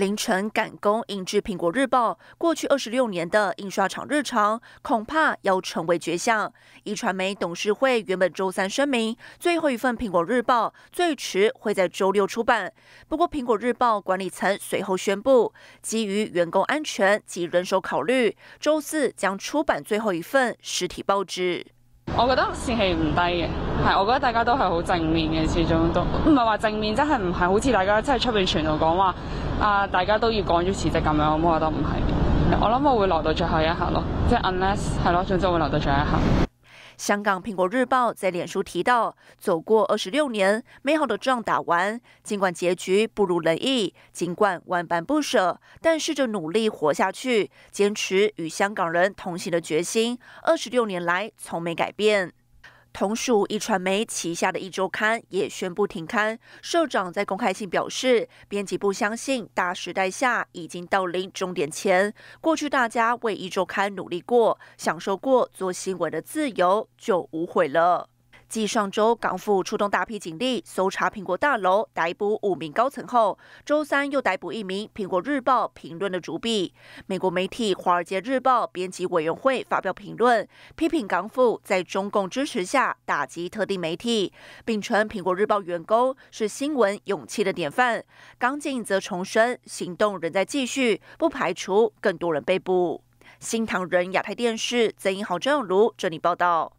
凌晨赶工印制《苹果日报》，过去二十六年的印刷厂日常恐怕要成为绝响。一传媒董事会原本周三声明，最后一份《苹果日报》最迟会在周六出版。不过，《苹果日报》管理层随后宣布，基于员工安全及人手考虑，周四将出版最后一份实体报纸。我觉得士气唔低嘅，系我觉得大家都系好正面嘅，始终都唔系话正面，真系唔系好似大家即系出面傳部讲话。啊！大家都要講咗辭職咁樣，我冇覺得唔係。我諗我會留到最後一刻咯，即系 unless 係咯，總之會留到最後一刻。香港《蘋果日報》在臉書提到，走過二十六年美好的仗打完，儘管結局不如人意，儘管萬般不舍，但試着努力活下去，堅持與香港人同行的決心，二十六年來從没改變。同属一传媒旗下的一周刊也宣布停刊。社长在公开信表示，编辑部相信大时代下已经到临终点前，过去大家为一周刊努力过、享受过做新闻的自由，就无悔了。继上周港府出动大批警力搜查苹果大楼，逮捕五名高层后，周三又逮捕一名《苹果日报》评论的主笔。美国媒体《华尔街日报》编辑委员会发表评论，批评港府在中共支持下打击特定媒体，并称《苹果日报》员工是新闻勇气的典范。刚警则重申，行动仍在继续，不排除更多人被捕。新唐人亚太电视曾颖豪、张永如整理报道。